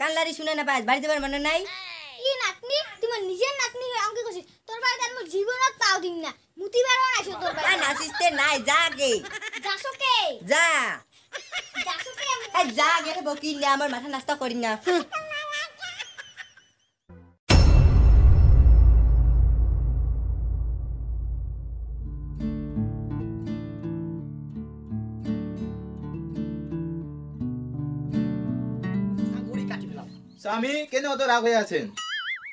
কানলারি শুনে না পাস বাড়িতে যাবার মনে নাই ই নাতনি তোমার নিজের নাতনি হয়ে আমাকে কইছিস তোর বাড়িতে আমি জীবনত পাও দিন না মুতি বারও নাইছো তোর বাড়িতে না নাসিস্তে নাই যা গে যাসো কে যা যাসো কে যা গে বকিল আমার মাথা নাস্তা করি না স্বামী কেন অত রাগ হয়ে আছেন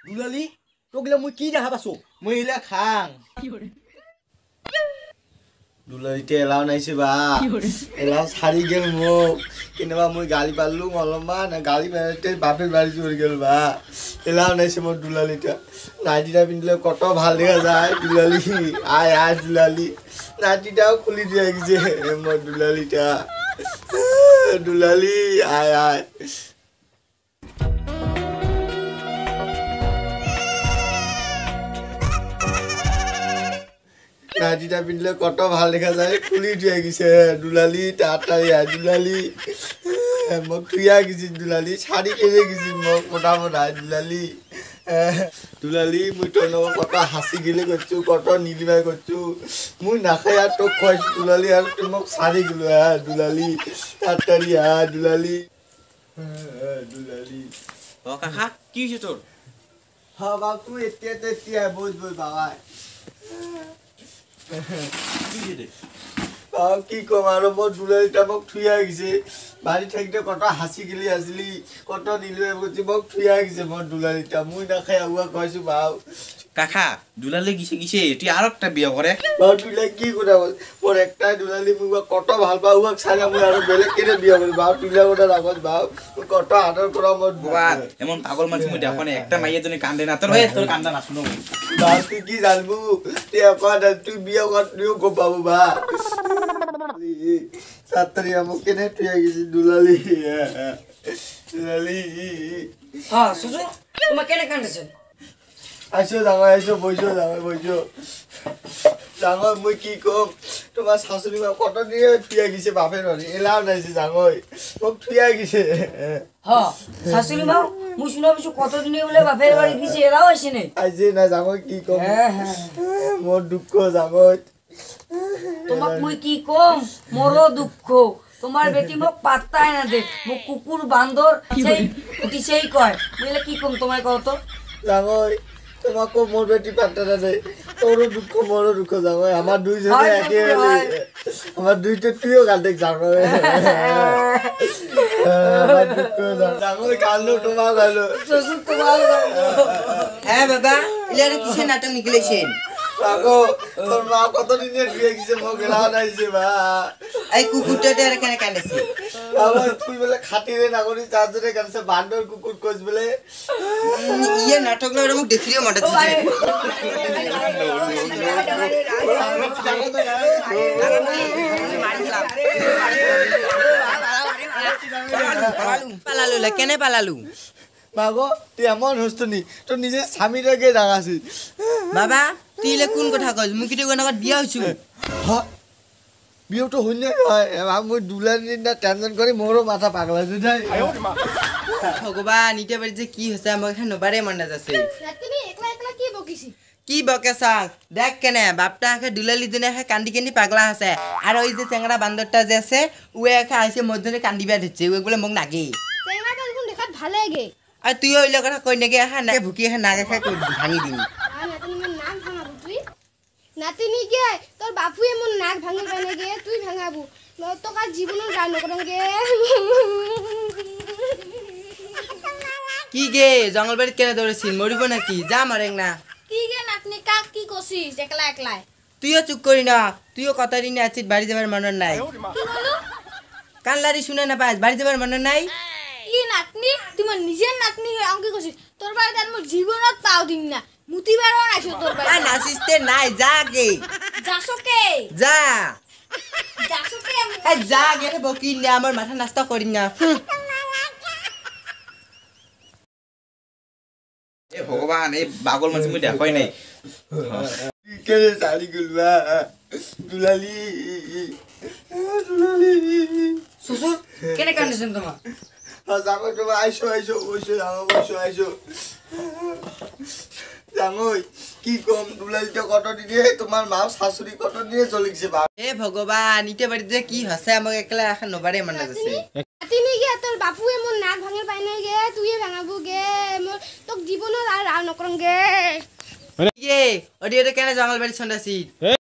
দুলালি তোগুলা মুই কি দেখা পাছো মুই ইলা খাং দুলালিতে এলাও নাইছে বা এলাও সারি গেল মো কেনবা বা মুই গালি পারলু অলম্বা না গালি মারতে বাপের বাড়ি চলে গেল বা এলাও নাইছে মোর দুলালিটা নাইটিটা পিন্ধিলে কত ভাল দেখা যায় দুলালি আয় আয় দুলালি নাইটিটাও খুলি দিয়ে গেছে মোর দুলালিটা দুলালি আয় আয় নাইটিটা পিন্ধিলে কত ভাল দেখা যায় খুলি থৈ গেছে দুলালি তাঁতাৰি দুলালি মোক থুয়া গৈছিল দুলালি শাড়ি কেড়ে গৈছিল মোক মোটা মোটা দুলালি দুলালি মুই তোর লগত কত হাসি গিলে কৰিছোঁ কত নিলিমাই কৰিছোঁ মোৰ নাখাই আর তোর খুৱাইছোঁ দুলালি আর তুই মোক শাড়ি গিলো হ্যাঁ দুলালি তাড়াতাড়ি হ্যাঁ দুলালি দুলালি ও কাকা কি হৈছে তোৰ হা বাপ তুমি এতিয়া তেতিয়া বুঝ বুজ বাবা we did it. কি কম আৰু মোৰ জোনালীটা মোক থৈ আহিছে বাৰী থাকতে কত হাসি গেলি আসলি কত নিলে মোক থৈ আহিছে মোৰ মুই মই নাখাই আগুৱা খুৱাইছো বাও কাকা দুলালে গিছে গিছে তুই আর একটা বিয়ে করে দুলা কি কথা বল মোর একটা দুলালি মুই কত ভাল পাও উহাক ছাড়া মুই আর বেলেগ কেনে বিয়ে করি বাপ দুলা ওটা রাখত বাপ কত আদর করা মোর বাপ এমন পাগল মানুষ মুই দেখো না একটা মাইয়া জন্য কান্দে না তোর তোর কান্দা না শুনো বাপ তুই কি জানবু তুই এখন তুই বিয়ে কর তুইও গো বাবু বা Satria mungkin happy lagi sih dulu lali ya. Lali. Ha, susu. Kamu kena kan susu. Aisyah, dangan Aisyah, bojo, dangan bojo. Dangan mui kiko. Tumas hausun ni mah kota ni ya, pia gisi bapen wani. Elam nai si dangoy. Mok pia gisi. Ha, hausun ni mah mui suna bisu kota ni ule bapen wani gisi elam asini. Aisyah nai dangoy kiko. Mok duko dangoy. তোমাক মই কি কম মোৰো দুঃখ তোমার বেটি মোক পাত্তাই কুকুর বান্দর সেই বান্দৰ সেই কয় বুলিলে কি কম তোমাই কওঁতো ডাঙৰ তোমাকো মোর বেটি পাত্তা নাযায় দুঃখ দুখ মোৰো দুখ জাগৈ আমাৰ দুইজনে একে দুই তো তুইও গাল গান্ধীক জাগৈ ডাঙৰ কান্দো তোমাৰ কান্দো শ্বশুৰ তোমাৰ হ্যাঁ বাবা এলে আর কিসের নাটক নিকলেছেন রাখো তোর মা কত দিনে বিয়ে বা এই কুকুরটা আর কেন কানেছে আমার তুই বলে খাটি রে না করি ইয়ে নাটকগুলো এরকম দেখিও মাটা দিছে পালালু কেন পালালু মাগো তুই এমন হস্তনি তোর নিজের স্বামীটাকে ডাঙাছিস বাবা তিলে কোন কথা কৈছো মই কেতিয়াবা আগত বিয়া হৈছো বিয়াটো শুনে নহয় মই দুলাৰ দিনা টেনশ্যন কৰি মোৰো মাথা পাগল হৈছো দেই ভগৱান এতিয়া বাৰীত যে কি হৈছে আমাক এখন নবাৰে মন নাযাছে কি বকে চাওক দেখ কেনে বাপটাহে দুলালিজনীয়ে কান্দি কান্দি পাগলা আছে আৰু এই যে টেঙৰা বান্দৰটা যে আছে ওৱে এখে আহিছে মোৰ জনী কান্দিবা ধৰিছে ওৱে বোলে মোক নাগে আৰু তুই অইলৰ কথা কৈ নেগে এখন ভুকি এখন নাগে খাই ভাঙি দিম নাতিনীকে তোর বাপুয়ে মন নাক ভাঙিব নেগে তুই ভাঙাবু তোক আর জীবন গান করঙ্গে কি গে জঙ্গলবাড়িত কেন দৌড়েছিল মরিব নাকি যা মারেং না কি গে নাতনি কাক কি কসিস একলা একলা তুইও চুপ করি না তুইও কথাটি নিয়ে আছিস বাড়ি যাবার মনে নাই কানলারি শুনে না পাস বাড়ি যাবার মনে নাই কি নাতনি তুমি নিজের নাতনি হয়ে অঙ্কে কসিস তোর বাড়িতে আর মোর জীবনত পাও দিন না উঠিবাৰৰ আছো তোৰ পাই নাচিস্তে নাই যা কে যাছকে যা যাছকে এ যা গে বকি নে আমাৰ মাথা নাস্ত কৰি না এ ভগবান এ বাগল মাছ মই দেখাই নাই কে জালি গুলবা দুলালি দুলালি সুসু কেনে কান্দিছ তুমি আইছো আইছো আইছো আইছো ডাঙৰ কি কম দুলালিতে কত দিয়ে তোমাৰ মা শাশুৰি কত দিয়ে জ্বলিছে বা এ ভগৱান ইতে বাৰীত যে কি হৈছে আমাক একলা এখন নবাৰে মানে আছে জীৱনৰ নকৰংগে কেনে জংগলবাৰী চন্দাচিত